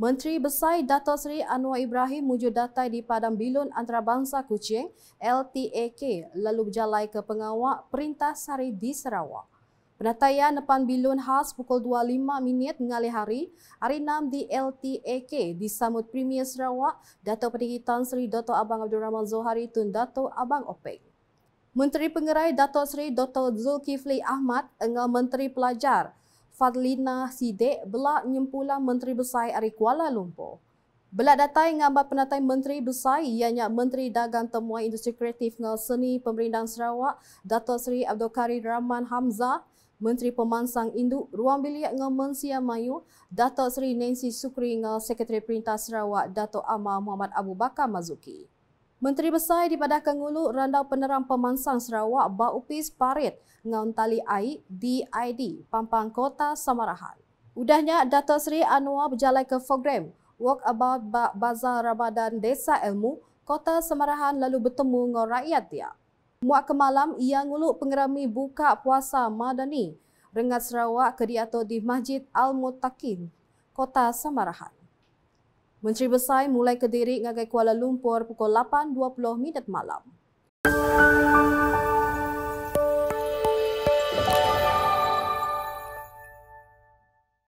Menteri Besar Dato' Seri Anwar Ibrahim mujur datai di Padang Bilun Antarabangsa Kuching LTAK lalu berjalan ke pengawak Perintah Sari di Sarawak. Penataian depan Bilun khas pukul 25 minit mengali hari, hari 6 di LTAK disambut Premier Sarawak Dato' Pendiri Tan Seri Dato' Abang Abdul Rahman Zohari Tun Dato' Abang Opek. Menteri Pengerai Dato' Seri Dr. Zulkifli Ahmad dengan Menteri Pelajar Farlina Sidik belak nyempula Menteri Besar Ari Kuala Lumpur. Belak datang ngambat penatai Menteri Besar ianya Menteri Dagang Temuan Industri Kreatif dan Seni Pemerintahan Sarawak Dato' Sri Abdul Karim Rahman Hamzah Menteri Pemansang Induk Ruang Bilik dengan Mensia Mayu, Dato' Sri Nancy Sukri dengan Sekretari Perintah Sarawak Dato' Amar Muhammad Abu Bakar Mazuki. Menteri Besar di Padah Kengulu Randau Penerang Pemansang Sarawak Bau Parit Ngaun Tali di ID Pampang Kota Samarahan. Udahnya Dato' Sri Anwar berjalan ke program Walk About ba Bazar Ramadan Desa Ilmu Kota Samarahan lalu bertemu dengan rakyat dia. Muak kemalam ia ngulu pengerami buka puasa Madani Rengat Sarawak ke di Masjid Al-Mutakin Kota Samarahan. Menteri Besar mulai ke Derik ngagai Kuala Lumpur pukul 8.20 malam.